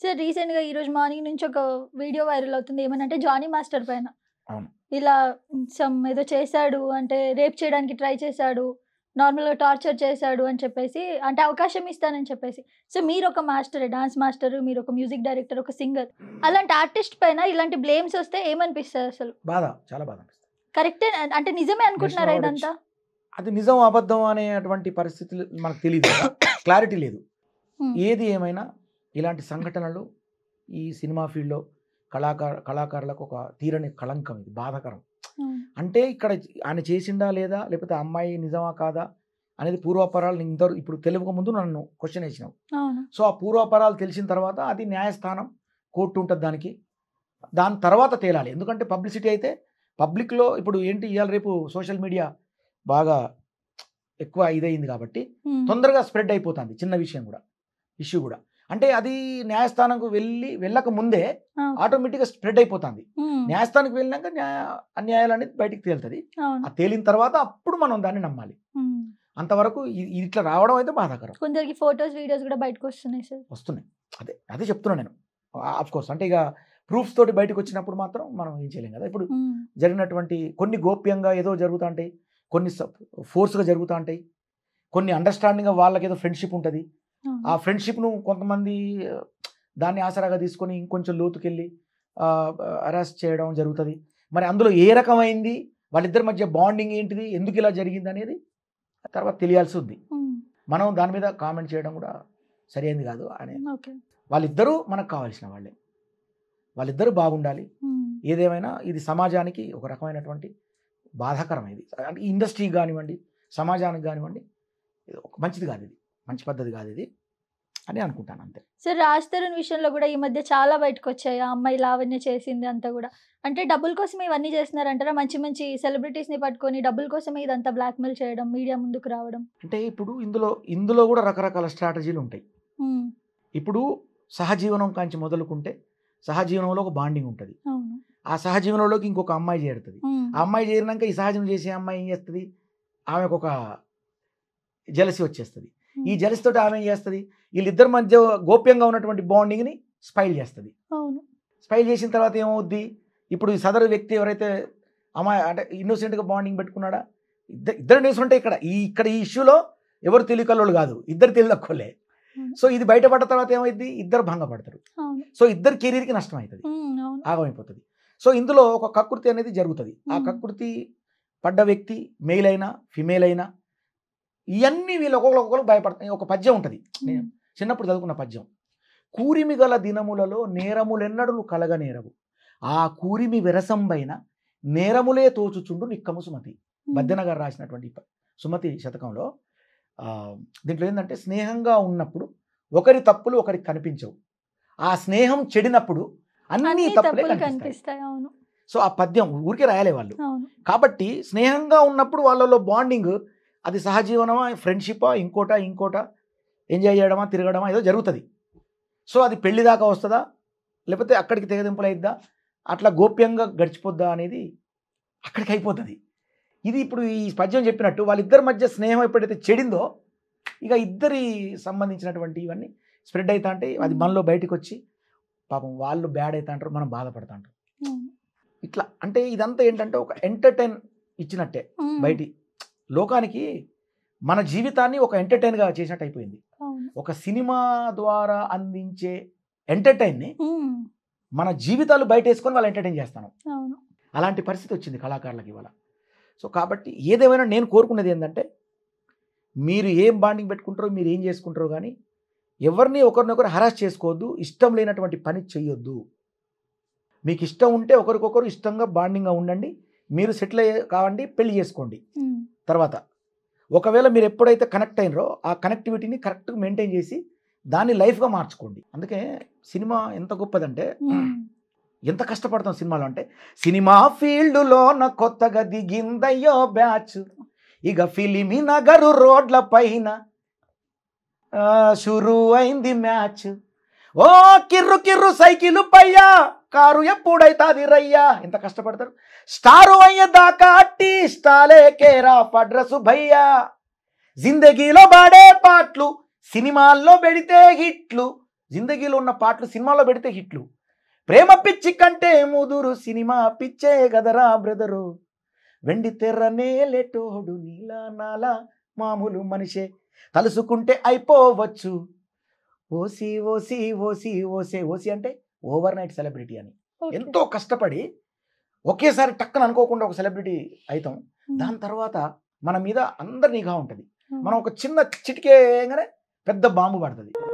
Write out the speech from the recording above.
sir recent ఈ ఈరోజు morning నుంచి ఒక వీడియో వైరల్ అవుతుంది ఏమనంటే జానీ మాస్టర్ పైన ఇలా సమ్ ఏదో చేశాడు అంటే రేప్ చేయడానికి ట్రై చేశాడు నార్మల్గా టార్చర్ చేశాడు అని చెప్పేసి అంటే అవకాశం ఇస్తానని చెప్పేసి సో మీరు ఒక మాస్టర్ డాన్స్ మాస్టర్ మీరు ఒక మ్యూజిక్ డైరెక్టర్ ఒక సింగర్ అలాంటి ఆర్టిస్ట్ పైన ఇలాంటి బ్లేమ్స్ వస్తే ఏమనిపిస్తారు అసలు బాధ చాలా బాధ అనిపిస్తుంది కరెక్టే అంటే నిజమే అనుకుంటున్నారా ఇదంతా అది నిజం అబద్ధం అనేటువంటి పరిస్థితులు మనకు తెలియదు క్లారిటీ లేదు ఏది ఏమైనా ఇలాంటి సంఘటనలు ఈ సినిమా ఫీల్డ్లో కళాకార కళాకారులకు ఒక తీరని కళంకం ఇది బాధకరం అంటే ఇక్కడ ఆయన చేసిండా లేదా లేకపోతే అమ్మాయి నిజమా కాదా అనేది పూర్వాపరాలు ఇద్దరు ఇప్పుడు తెలియక ముందు నన్ను క్వశ్చన్ వేసినావు సో ఆ పూర్వాపరాలు తెలిసిన తర్వాత అది న్యాయస్థానం కోర్టు ఉంటుంది దానికి దాని తర్వాత తేలాలి ఎందుకంటే పబ్లిసిటీ అయితే పబ్లిక్లో ఇప్పుడు ఏంటి ఇవాళ రేపు సోషల్ మీడియా బాగా ఎక్కువ ఇదైంది కాబట్టి తొందరగా స్ప్రెడ్ అయిపోతుంది చిన్న విషయం కూడా ఇష్యూ కూడా అంటే అది న్యాయస్థానంకు వెళ్ళి వెళ్ళక ముందే ఆటోమేటిక్ గా స్ప్రెడ్ అయిపోతుంది న్యాయస్థానికి వెళ్ళినాక అన్యాయాలు అనేది బయటికి తేలుతుంది ఆ తేలిన తర్వాత అప్పుడు మనం దాన్ని నమ్మాలి అంతవరకు ఇట్లా రావడం అయితే బాధాకరం కొందరికి ఫోటోస్ వీడియోస్ కూడా బయటకు వస్తున్నాయి సార్ వస్తున్నాయి అదే అదే చెప్తున్నాను నేను ఆఫ్ కోర్స్ అంటే ఇక ప్రూఫ్స్ తోటి బయటకు వచ్చినప్పుడు మాత్రం మనం ఏం చేయలేం కదా ఇప్పుడు జరిగినటువంటి కొన్ని గోప్యంగా ఏదో జరుగుతూ ఉంటాయి కొన్ని ఫోర్స్గా జరుగుతూ ఉంటాయి కొన్ని అండర్స్టాండింగ్ వాళ్ళకి ఏదో ఫ్రెండ్షిప్ ఉంటుంది ఆ ఫ్రెండ్షిప్ను కొంతమంది దాన్ని ఆసరాగా తీసుకొని ఇంకొంచెం లోతుకెళ్ళి అరెస్ట్ చేయడం జరుగుతుంది మరి అందులో ఏ రకమైంది వాళ్ళిద్దరి మధ్య బాండింగ్ ఏంటిది ఎందుకు ఇలా జరిగింది అనేది తర్వాత తెలియాల్సి ఉంది మనం దాని మీద కామెంట్ చేయడం కూడా సరైనది కాదు అని వాళ్ళిద్దరూ మనకు కావాల్సిన వాళ్ళే వాళ్ళిద్దరూ బాగుండాలి ఏదేమైనా ఇది సమాజానికి ఒక రకమైనటువంటి బాధాకరం ఇది అంటే ఇండస్ట్రీకి కానివ్వండి సమాజానికి కానివ్వండి మంచిది కాదు ఇది మంచి పద్ధతి కాదు ఇది అని అనుకుంటాను అంతే సార్ రాజ్ తరుణ్ విషయంలో కూడా ఈ మధ్య చాలా బయటకు వచ్చాయి ఆ అమ్మాయి లావణ్య చేసింది అంతా కూడా అంటే డబ్బుల కోసం ఇవన్నీ చేస్తున్నారంటారా మంచి మంచి సెలబ్రిటీస్ని పట్టుకొని డబ్బుల కోసమే ఇదంతా బ్లాక్మెయిల్ చేయడం మీడియా ముందుకు రావడం అంటే ఇప్పుడు ఇందులో ఇందులో కూడా రకరకాల స్ట్రాటజీలు ఉంటాయి ఇప్పుడు సహజీవనం కాంచి మొదలుకుంటే సహజీవనంలో ఒక బాండింగ్ ఉంటుంది ఆ సహజీవనంలోకి ఇంకొక అమ్మాయి చేరుతుంది ఆ అమ్మాయి చేరినాక ఈ సహజం చేసే అమ్మాయి ఏం చేస్తుంది ఆమెకు ఒక జలసి వచ్చేస్తుంది ఈ జెలస్తోటి ఆమె ఏం చేస్తుంది వీళ్ళిద్దరి మధ్య గోప్యంగా ఉన్నటువంటి బాండింగ్ని స్పైల్ చేస్తుంది స్పైల్ చేసిన తర్వాత ఏమవుద్ది ఇప్పుడు ఈ సదరు వ్యక్తి ఎవరైతే అమ్మాయి అంటే ఇన్నోసెంట్గా బాండింగ్ పెట్టుకున్నాడా ఇద్దరు ఇద్దరు ఉంటే ఇక్కడ ఈ ఇక్కడ ఈ ఇష్యూలో ఎవరు తెలియకల్లోళ్ళు కాదు ఇద్దరు తెలియదక్కోలే సో ఇది బయటపడ్డ తర్వాత ఏమైంది ఇద్దరు భంగపడతారు సో ఇద్దరు కెరీర్కి నష్టం అవుతుంది ఆగమైపోతుంది సో ఇందులో ఒక కకృతి అనేది జరుగుతుంది ఆ కకృతి పడ్డ వ్యక్తి మెయిల్ అయినా ఫిమేల్ అయినా ఇవన్నీ వీళ్ళు ఒక్కొక్కరు ఒక్కొక్కరు భయపడతాయి ఒక పద్యం ఉంటుంది నేను చిన్నప్పుడు చదువుకున్న పద్యం కూరిమి గల దినములలో కలగ కలగనేరవు ఆ కూరిమి విరసంబైన నేరములే తోచుచుండు నిక్కము సుమతి బద్దెనగారు రాసినటువంటి సుమతి శతకంలో దీంట్లో ఏంటంటే స్నేహంగా ఉన్నప్పుడు ఒకరి తప్పులు ఒకరికి కనిపించవు ఆ స్నేహం చెడినప్పుడు అన్ని తప్పులే కనిపిస్తాయి సో ఆ పద్యం ఊరికే రాయలే వాళ్ళు కాబట్టి స్నేహంగా ఉన్నప్పుడు వాళ్ళలో బాండింగ్ అది సహజీవనమా ఫ్రెండ్షిపా ఇంకోట ఇంకోట ఎంజాయ్ చేయడమా తిరగడమా ఏదో జరుగుతుంది సో అది పెళ్లి దాకా వస్తుందా లేకపోతే అక్కడికి అయిద్దా అట్లా గోప్యంగా గడిచిపోద్దా అనేది అక్కడికి అయిపోతుంది ఇది ఇప్పుడు ఈ పద్యం చెప్పినట్టు వాళ్ళిద్దరి మధ్య స్నేహం ఎప్పుడైతే చెడిందో ఇక ఇద్దరి సంబంధించినటువంటి ఇవన్నీ స్ప్రెడ్ అవుతా అంటే అది మనలో బయటకు వచ్చి పాపం వాళ్ళు బ్యాడ్ అవుతా అంటారు మనం బాధపడతా అంటారు ఇట్లా అంటే ఇదంతా ఏంటంటే ఒక ఎంటర్టైన్ ఇచ్చినట్టే బయటి లోకానికి మన జీవితాన్ని ఒక ఎంటర్టైన్గా చేసినట్టు అయిపోయింది ఒక సినిమా ద్వారా అందించే ఎంటర్టైన్ని మన జీవితాలు బయట వేసుకొని వాళ్ళు ఎంటర్టైన్ చేస్తాను అలాంటి పరిస్థితి వచ్చింది కళాకారులకు ఇవాళ సో కాబట్టి ఏదేమైనా నేను కోరుకునేది ఏంటంటే మీరు ఏం బాండింగ్ పెట్టుకుంటారో మీరు ఏం చేసుకుంటారో కానీ ఎవరిని ఒకరినొకరు హరాస్ చేసుకోవద్దు ఇష్టం లేనటువంటి పని చేయొద్దు మీకు ఇష్టం ఉంటే ఒకరికొకరు ఇష్టంగా బాండింగ్గా ఉండండి మీరు సెటిల్ అయ్యే కావండి పెళ్లి చేసుకోండి తర్వాత ఒకవేళ మీరు ఎప్పుడైతే కనెక్ట్ అయినరో ఆ కనెక్టివిటీని కరెక్ట్గా మెయింటైన్ చేసి దాన్ని లైఫ్గా మార్చుకోండి అందుకే సినిమా ఎంత గొప్పదంటే ఎంత కష్టపడతాం సినిమాలు అంటే సినిమా ఫీల్డ్లోన కొత్తగా దిగిందయ్యో బ్యాచ్ ఇక ఫిలిమి నగరు రోడ్ల పైన షురు అయింది మ్యాచ్ ఓ కిర్రు కిర్రు సైకిల్ పయ్యా కారు ఎప్పుడైతాది రయ్యా ఎంత కష్టపడతారు స్టారు అయ్యేదాకా అట్టి స్టాలే కేరా పడ్రసు భయ్యా జిందగీలో పాడే పాటలు సినిమాల్లో పెడితే హిట్లు జిందగీలో ఉన్న పాటలు సినిమాల్లో పెడితే హిట్లు ప్రేమ పిచ్చి కంటే ముదురు సినిమా పిచ్చే కదరా బ్రదరు వెండి తెర్రనే లేటోడు నీలా నాలా మామూలు మనిషే తలుసుకుంటే అయిపోవచ్చు ఓసి ఓసి ఓసి ఓసే ఓసి అంటే ఓవర్ నైట్ సెలబ్రిటీ అని ఎంతో కష్టపడి ఒకేసారి టక్కన అనుకోకుండా ఒక సెలబ్రిటీ అవుతాం దాని తర్వాత మన మీద అందరి నిఘా ఉంటుంది మనం ఒక చిన్న చిటికేగానే పెద్ద బాంబు పడుతుంది